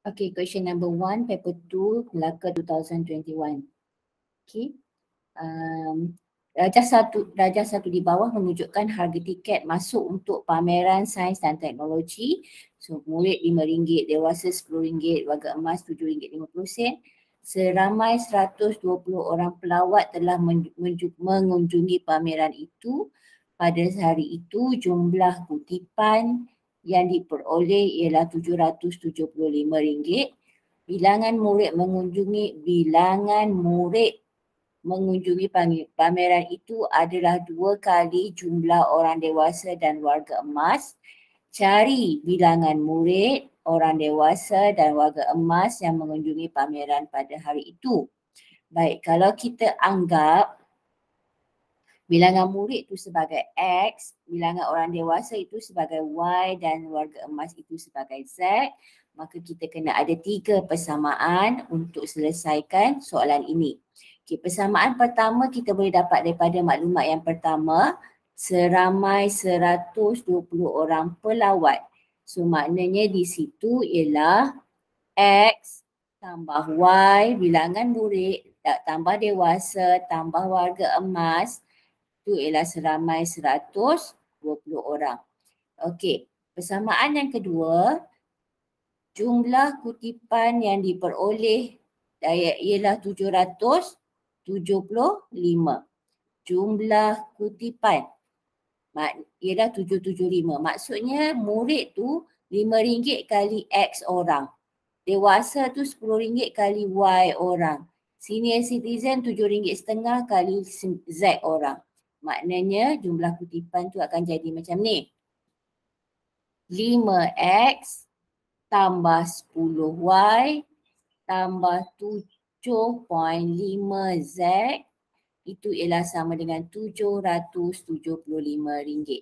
Okay, question number one, paper two, Melaka 2021. Okay. Um, Raja satu Raja satu di bawah menunjukkan harga tiket masuk untuk pameran sains dan teknologi. So, murid RM5, dewasa RM10, warga emas RM7.50. Seramai 120 orang pelawat telah mengunjungi pameran itu. Pada hari itu, jumlah kutipan yang diperoleh ialah RM775. Bilangan murid mengunjungi bilangan murid mengunjungi pameran itu adalah dua kali jumlah orang dewasa dan warga emas. Cari bilangan murid orang dewasa dan warga emas yang mengunjungi pameran pada hari itu. Baik, kalau kita anggap bilangan murid itu sebagai X, bilangan orang dewasa itu sebagai Y dan warga emas itu sebagai Z, maka kita kena ada tiga persamaan untuk selesaikan soalan ini. Okay, persamaan pertama kita boleh dapat daripada maklumat yang pertama, seramai 120 orang pelawat. So maknanya di situ ialah X tambah Y bilangan murid tambah dewasa tambah warga emas itu ialah seramai 120 orang. Okey, persamaan yang kedua, jumlah kutipan yang diperoleh ialah 775. Jumlah kutipan ialah 775. Maksudnya murid tu RM5 kali X orang. Dewasa tu RM10 kali Y orang. Senior citizen RM7.5 kali Z orang maknanya jumlah kutipan tu akan jadi macam ni. 5x tambah 10y tambah 7.5z itu ialah sama dengan RM775.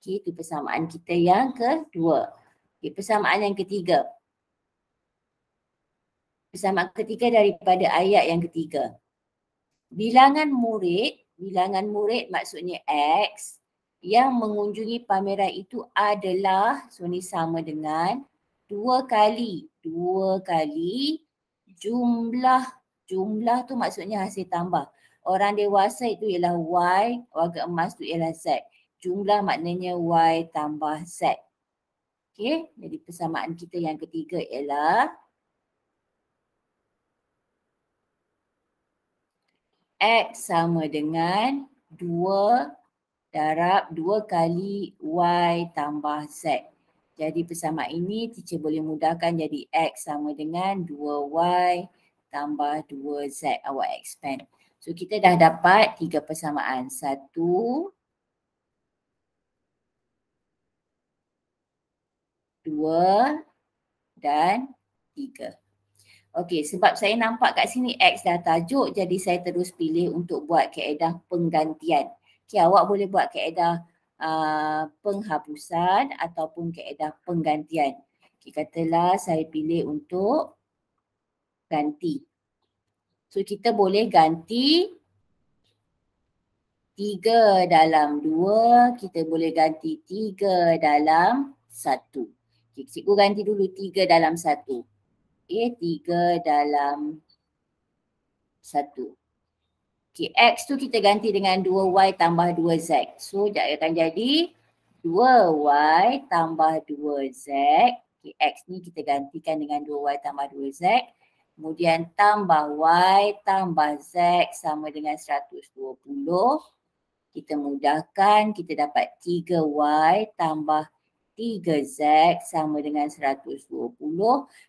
Okey, itu persamaan kita yang kedua. Okey, persamaan yang ketiga. Persamaan ketiga daripada ayat yang ketiga. Bilangan murid bilangan murid maksudnya X yang mengunjungi pameran itu adalah so ni sama dengan dua kali dua kali jumlah jumlah tu maksudnya hasil tambah orang dewasa itu ialah Y warga emas itu ialah Z jumlah maknanya Y tambah Z Okay, jadi persamaan kita yang ketiga ialah X sama dengan 2 darab 2 kali Y tambah Z. Jadi persamaan ini teacher boleh mudahkan jadi X sama dengan 2Y tambah 2Z awak expand. So kita dah dapat tiga persamaan. Satu, dua dan tiga. Okey sebab saya nampak kat sini X dah tajuk jadi saya terus pilih untuk buat kaedah penggantian. Okey awak boleh buat kaedah uh, penghapusan ataupun kaedah penggantian. Okey katalah saya pilih untuk ganti. So kita boleh ganti 3 dalam 2, kita boleh ganti 3 dalam 1. Okey cikgu ganti dulu 3 dalam 1 okay, 3 dalam 1. Okay, X tu kita ganti dengan 2Y tambah 2Z. So, dia akan jadi 2Y tambah 2Z. Okay, X ni kita gantikan dengan 2Y tambah 2Z. Kemudian tambah Y tambah Z sama dengan 120. Kita mudahkan, kita dapat 3Y tambah 3Z sama dengan 120.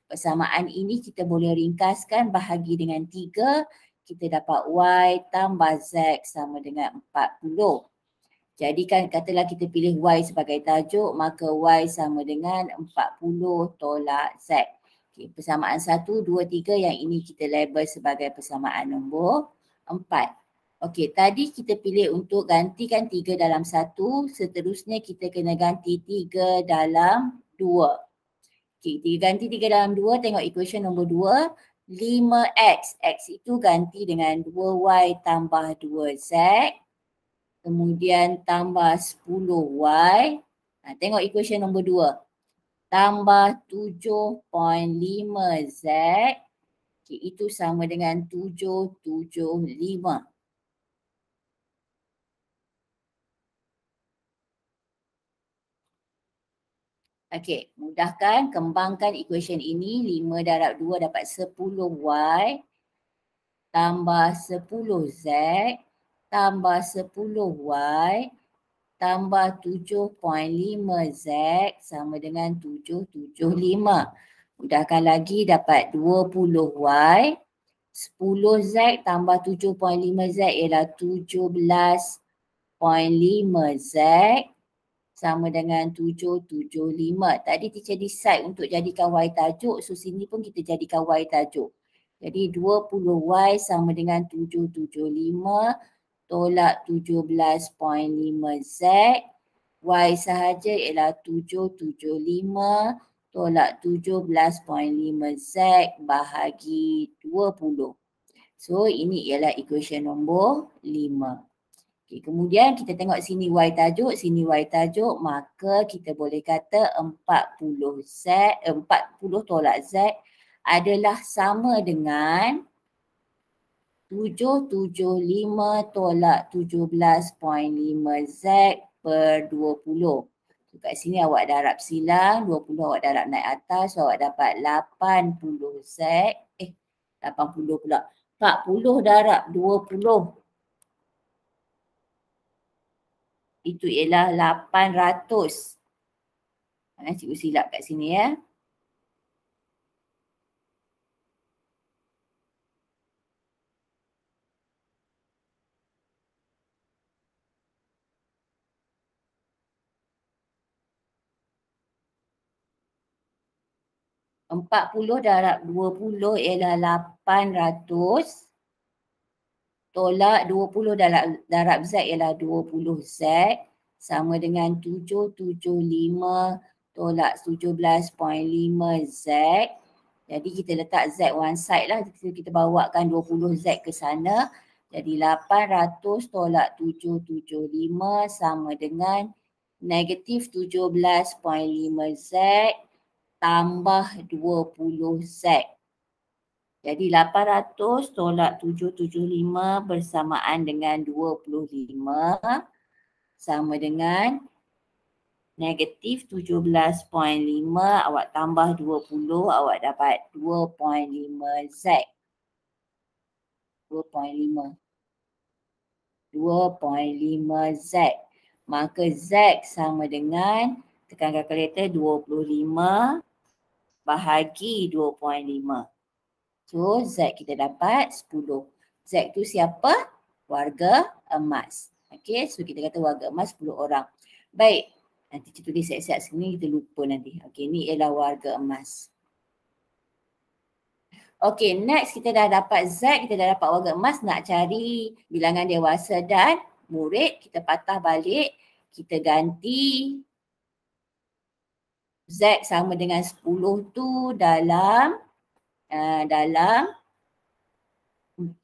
Persamaan ini kita boleh ringkaskan bahagi dengan 3. Kita dapat Y tambah Z sama dengan 40. Jadi kan katalah kita pilih Y sebagai tajuk maka Y sama dengan 40 tolak Z. Okay, persamaan satu dua tiga yang ini kita label sebagai persamaan nombor empat. Okey, tadi kita pilih untuk gantikan 3 dalam 1, seterusnya kita kena ganti 3 dalam 2. Okey, kita ganti 3 dalam 2, tengok equation nombor 2. 5x, x itu ganti dengan 2y tambah 2z. Kemudian tambah 10y. Ha, tengok equation nombor 2. Tambah 7.5z. Okey, itu sama dengan 7, 7, 5. Okey, mudahkan kembangkan equation ini 5 darab 2 dapat 10 Y tambah 10 Z tambah 10 Y tambah 7.5 Z sama dengan 775. Mudahkan lagi dapat 20 Y 10 Z tambah 7.5 Z ialah 17.5 Z sama dengan 775. Tadi teacher decide untuk jadikan Y tajuk. So sini pun kita jadikan Y tajuk. Jadi 20Y sama dengan 775 tolak 17.5Z. Y sahaja ialah 775 tolak 17.5Z bahagi 20. So ini ialah equation nombor 5. Okay, kemudian kita tengok sini Y tajuk, sini Y tajuk maka kita boleh kata 40 Z, 40 eh, tolak Z adalah sama dengan 775 tolak 17.5 Z per 20. So kat sini awak darab silang, 20 awak darab naik atas so awak dapat 80 Z, eh 80 pula. 40 darab 20 itu ialah 800. Eh, cikgu silap kat sini ya. Eh. Empat puluh darab dua puluh ialah lapan ratus tolak 20 darab, darab Z ialah 20 Z sama dengan 775 tolak 17.5 Z. Jadi kita letak Z one side lah. Kita, kita bawakan 20 Z ke sana. Jadi 800 tolak 775 sama dengan negatif 17.5 Z tambah 20 Z. Jadi 800 tolak 775 bersamaan dengan 25 sama dengan negatif 17.5 awak tambah 20 awak dapat 2.5 Z. 2.5. 2.5 Z. Maka Z sama dengan tekan kalkulator 25 bahagi 2.5. So Z kita dapat 10. Z tu siapa? Warga emas. Okay so kita kata warga emas 10 orang. Baik nanti kita tulis siap-siap sini kita lupa nanti. Okay ni ialah warga emas. Okay next kita dah dapat Z kita dah dapat warga emas nak cari bilangan dewasa dan murid kita patah balik kita ganti Z sama dengan 10 tu dalam Ah, dalam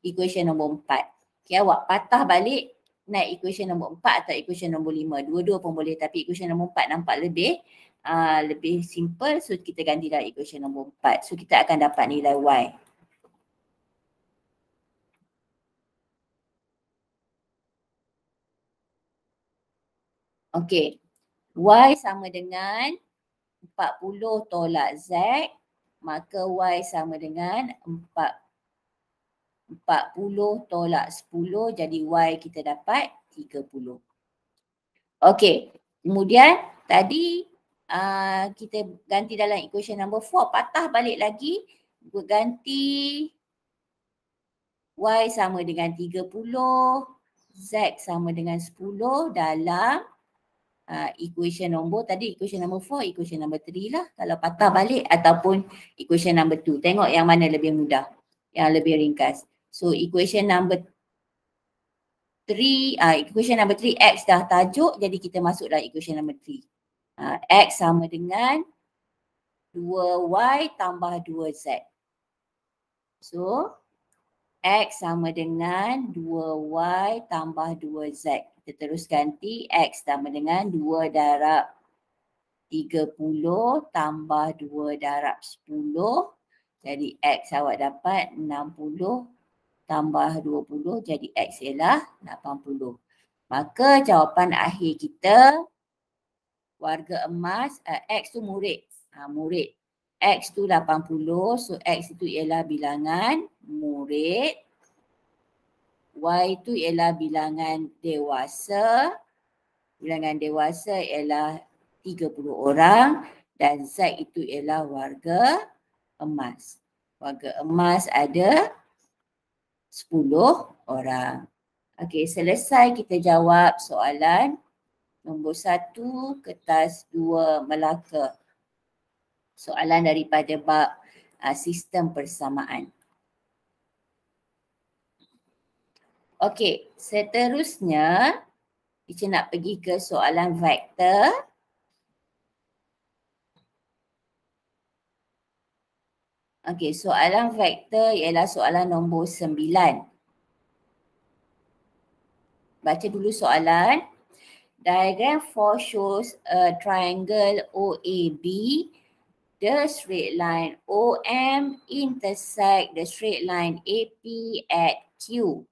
equation nombor 4. Okay awak patah balik naik equation nombor 4 atau equation nombor 5. Dua-dua pun boleh tapi equation nombor 4 nampak lebih uh, lebih simple so kita ganti dalam equation nombor 4. So kita akan dapat nilai Y. Okey, Y sama dengan 40 tolak Z maka Y sama dengan 4. 40 tolak 10 jadi Y kita dapat 30. Okey, kemudian tadi uh, kita ganti dalam equation number 4, patah balik lagi ganti Y sama dengan 30, Z sama dengan 10 dalam uh, equation nombor tadi equation nombor 4, equation nombor 3 lah kalau patah balik ataupun equation nombor 2. Tengok yang mana lebih mudah, yang lebih ringkas. So equation nombor 3, uh, equation nombor 3 X dah tajuk jadi kita masuklah equation nombor 3. Uh, X sama dengan 2Y tambah 2Z. So X sama dengan 2Y tambah 2Z. Kita terus ganti X sama dengan 2 darab 30 tambah 2 darab 10. Jadi X awak dapat 60 tambah 20. Jadi X ialah 80. Maka jawapan akhir kita warga emas, uh, X tu murid. Ha, murid. X tu 80. So X itu ialah bilangan murid. Y tu ialah bilangan dewasa. Bilangan dewasa ialah 30 orang. Dan Z itu ialah warga emas. Warga emas ada 10 orang. Okey, selesai kita jawab soalan nombor 1 kertas 2 Melaka soalan daripada bab uh, sistem persamaan. Okey, seterusnya kita nak pergi ke soalan vektor. Okey, soalan vektor ialah soalan nombor sembilan. Baca dulu soalan. Diagram 4 shows a triangle OAB the straight line OM intersect the straight line AP at Q.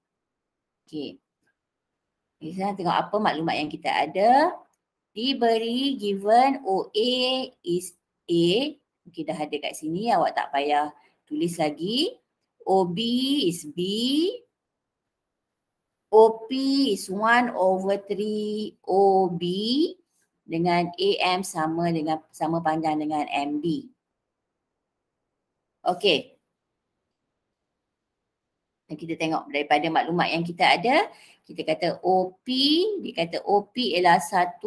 Okey. Kita tengok apa maklumat yang kita ada. Diberi given OA is A. Okey dah ada kat sini awak tak payah tulis lagi. OB is B. OP is 1 over 3 OB dengan AM sama dengan sama panjang dengan MB. Okey. Kita tengok daripada maklumat yang kita ada, kita kata OP, dia kata OP ialah 1/3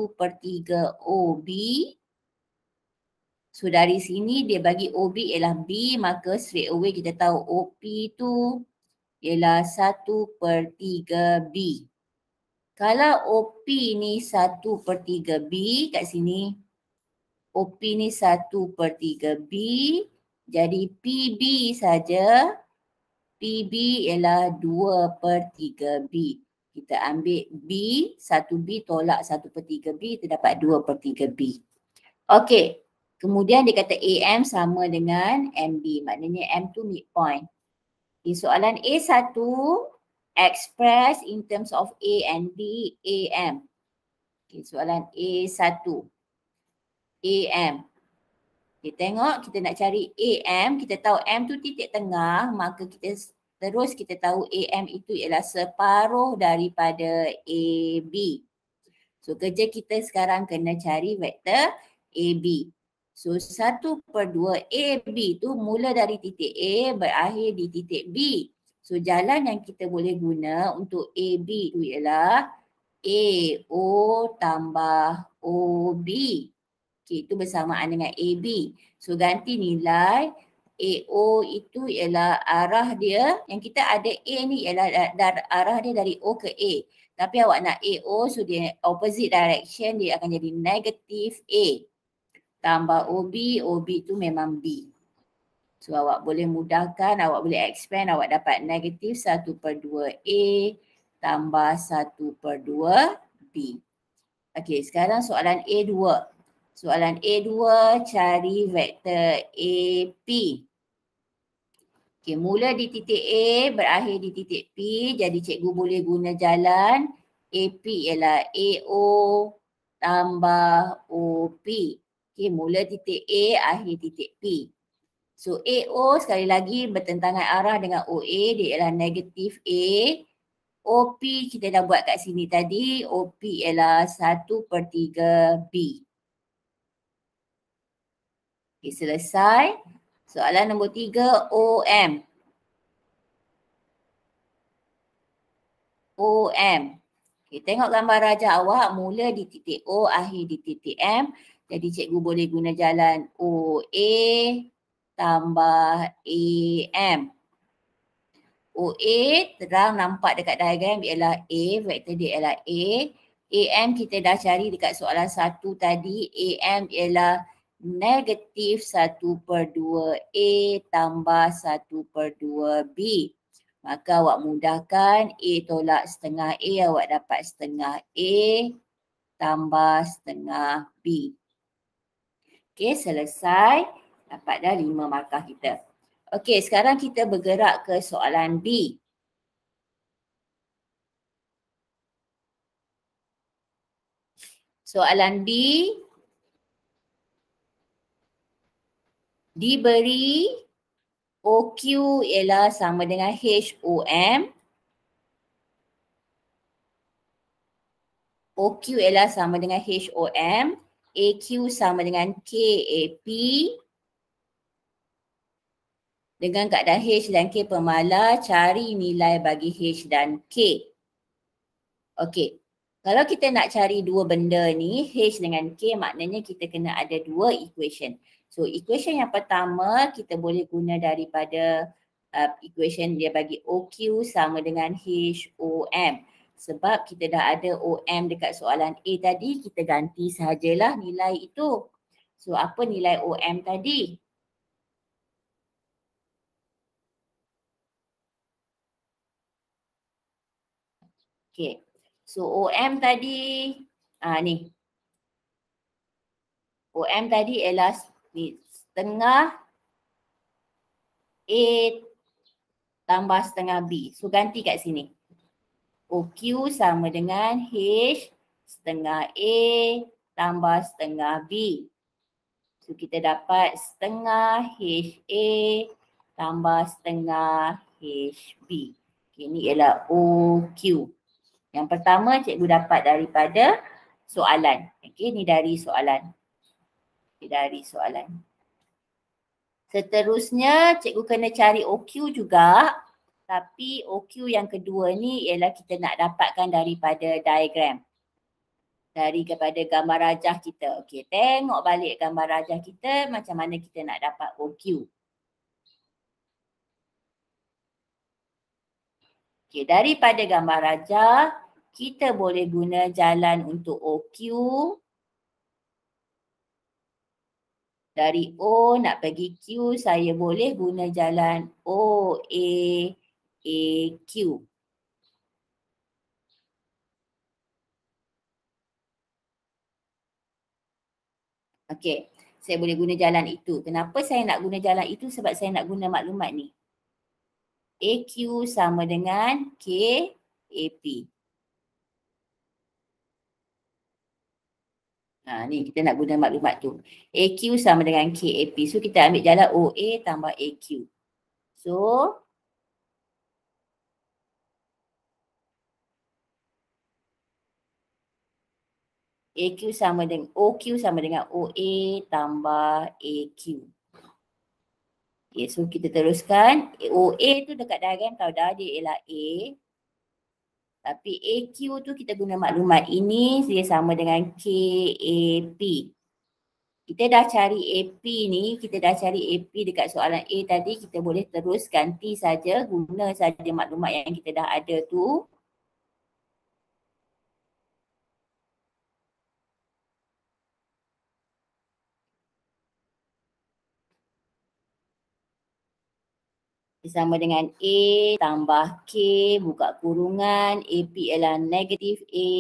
OB. So dari sini dia bagi OB ialah B, maka straight away kita tahu OP tu ialah 1/3 B. Kalau OP ni 1 per 3B kat sini. OP ni 1 per 3B. Jadi PB saja. PB ialah 2 per 3B. Kita ambil B, 1B tolak 1 per 3B, kita dapat 2 per 3B. Okey, kemudian dia kata AM sama dengan MB, maknanya M tu midpoint. Okay, soalan A1, express in terms of A and B, AM. Okay, soalan A1. AM. Kita okay, tengok kita nak cari AM, kita tahu M tu titik tengah, maka kita terus kita tahu AM itu ialah separuh daripada AB. So kerja kita sekarang kena cari vektor AB. So 1 per 2 AB tu mula dari titik A berakhir di titik B. So jalan yang kita boleh guna untuk AB itu ialah AO tambah OB. Okay, itu bersamaan dengan AB. So ganti nilai AO itu ialah arah dia. Yang kita ada A ni ialah dar arah dia dari O ke A. Tapi awak nak AO so dia opposite direction dia akan jadi negative A. Tambah OB, OB itu memang B. So awak boleh mudahkan, awak boleh expand, awak dapat negatif 1 per 2A tambah 1 per 2B. Okey, sekarang soalan A2. Soalan A2, cari vektor AP. Okey, mula di titik A, berakhir di titik P. Jadi cikgu boleh guna jalan AP ialah AO tambah OP. Okey, mula titik A, akhir titik P. So AO sekali lagi bertentangan arah dengan OA dia ialah negatif A. OP kita dah buat kat sini tadi. OP ialah 1 per 3 B. Okay, selesai. Soalan nombor 3 OM. OM. Okay, tengok gambar raja awak mula di titik O, akhir di titik M. Jadi cikgu boleh guna jalan OA, tambah AM. OA terang nampak dekat diagram ialah A, vektor dia ialah A. AM kita dah cari dekat soalan satu tadi. AM ialah negatif 1 per 2 A tambah 1 per 2 B. Maka awak mudahkan A tolak setengah A, awak dapat setengah A tambah setengah B. Okey, selesai dapat dah lima markah kita. Okey, sekarang kita bergerak ke soalan B. Soalan B diberi OQ ialah sama dengan HOM. OQ ialah sama dengan HOM. AQ sama dengan KAP dengan keadaan H dan K pemala cari nilai bagi H dan K. Okey. Kalau kita nak cari dua benda ni H dengan K maknanya kita kena ada dua equation. So equation yang pertama kita boleh guna daripada uh, equation dia bagi OQ sama dengan HOM. Sebab kita dah ada OM dekat soalan A tadi kita ganti sahajalah nilai itu. So apa nilai OM tadi? Okay. So OM tadi ah ni. OM tadi ialah ni setengah A tambah setengah B. So ganti kat sini. OQ sama dengan H setengah A tambah setengah B. So kita dapat setengah HA tambah setengah HB. Okay, ini ialah OQ. Yang pertama cikgu dapat daripada soalan. Okey, ni dari soalan. Okay, dari soalan. Seterusnya cikgu kena cari OQ juga. Tapi OQ yang kedua ni ialah kita nak dapatkan daripada diagram. Dari kepada gambar rajah kita. Okey, tengok balik gambar rajah kita macam mana kita nak dapat OQ. Okey, daripada gambar rajah, kita boleh guna jalan untuk OQ. Dari O nak pergi Q, saya boleh guna jalan O, A, Okey, saya boleh guna jalan itu. Kenapa saya nak guna jalan itu? Sebab saya nak guna maklumat ni. AQ sama dengan KAP. Ha, ni kita nak guna maklumat tu. AQ sama dengan KAP. So kita ambil jalan OA tambah AQ. So AQ sama dengan OQ sama dengan OA tambah AQ. Okay, so kita teruskan. OA tu dekat diagram tahu dah dia ialah A. Tapi AQ tu kita guna maklumat ini dia sama dengan KAP. Kita dah cari AP ni, kita dah cari AP dekat soalan A tadi, kita boleh terus ganti saja guna saja maklumat yang kita dah ada tu. sama dengan A tambah K buka kurungan AP ialah negatif A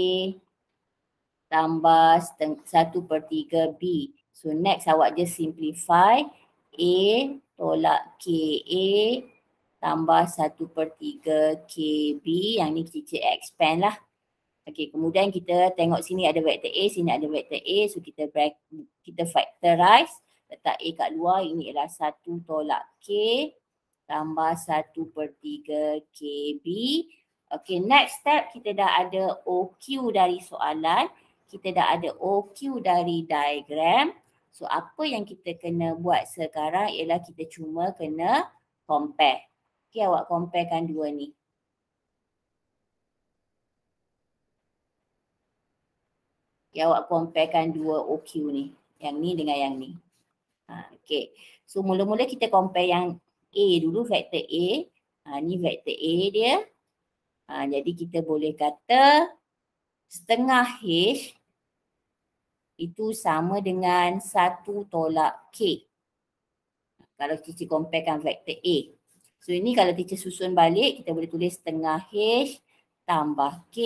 tambah satu per tiga B. So next awak just simplify A tolak KA tambah satu per tiga 3 b. Yang ni kita expand lah. Okay kemudian kita tengok sini ada vector A, sini ada vector A. So kita break, kita factorize. Letak A kat luar ini ialah satu tolak K tambah 1 per 3 KB. Okay, next step kita dah ada OQ dari soalan. Kita dah ada OQ dari diagram. So, apa yang kita kena buat sekarang ialah kita cuma kena compare. Okay, awak comparekan dua ni. Okay, awak comparekan dua OQ ni. Yang ni dengan yang ni. Ha, okay. So, mula-mula kita compare yang A dulu vektor A. Ha, ni vektor A dia. Ha, jadi kita boleh kata setengah H itu sama dengan satu tolak K. Kalau teacher comparekan vektor A. So ini kalau teacher susun balik kita boleh tulis setengah H tambah K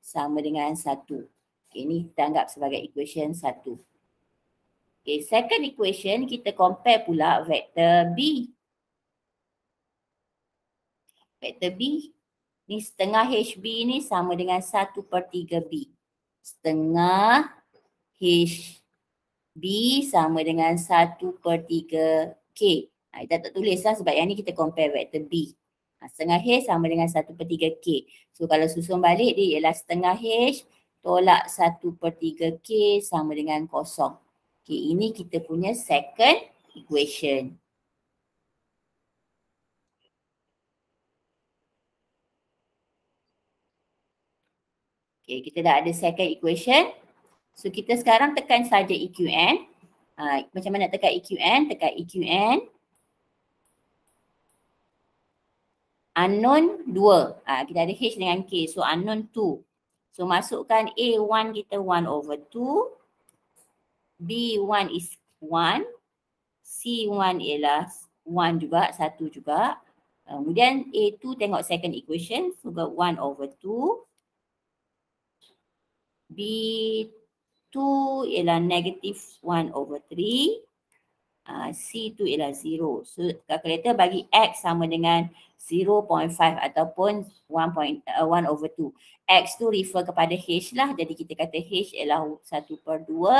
sama dengan satu. Okay, ini kita anggap sebagai equation satu. Okay, second equation kita compare pula vektor B. Faktor B ni setengah HB ni sama dengan 1 per 3 B. Setengah HB sama dengan 1 per 3 K. Ha, kita tak tulis lah sebab yang ni kita compare vector B. Ha, setengah H sama dengan 1 per 3 K. So kalau susun balik dia ialah setengah H tolak 1 per 3 K sama dengan kosong. Okay, ini kita punya second equation. Okay, kita dah ada second equation. So kita sekarang tekan saja EQN. Uh, ah, macam mana nak tekan EQN? Tekan EQN. Unknown 2. Uh, ah, kita ada H dengan K. So unknown 2. So masukkan A1 kita 1 over 2. B1 is 1. C1 ialah 1 juga, 1 juga. Uh, kemudian A2 tengok second equation. So 1 over 2. B2 ialah negative 1 over 3. Uh, C2 ialah 0. So calculator bagi X sama dengan 0.5 ataupun 1, point, uh, 1 over 2. X tu refer kepada H lah. Jadi kita kata H ialah 1 per 2. Uh,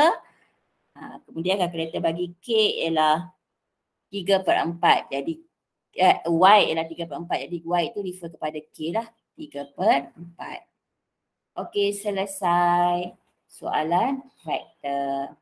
ah, kemudian calculator bagi K ialah 3 per 4. Eh, Jadi Y ialah 3 per 4. Jadi Y itu refer kepada K lah. 3 per 4. Okey, selesai soalan vektor.